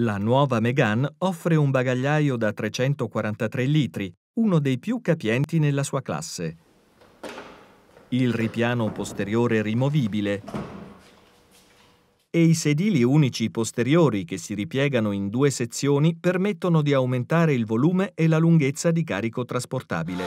La nuova Megan offre un bagagliaio da 343 litri, uno dei più capienti nella sua classe. Il ripiano posteriore rimovibile e i sedili unici posteriori che si ripiegano in due sezioni permettono di aumentare il volume e la lunghezza di carico trasportabile.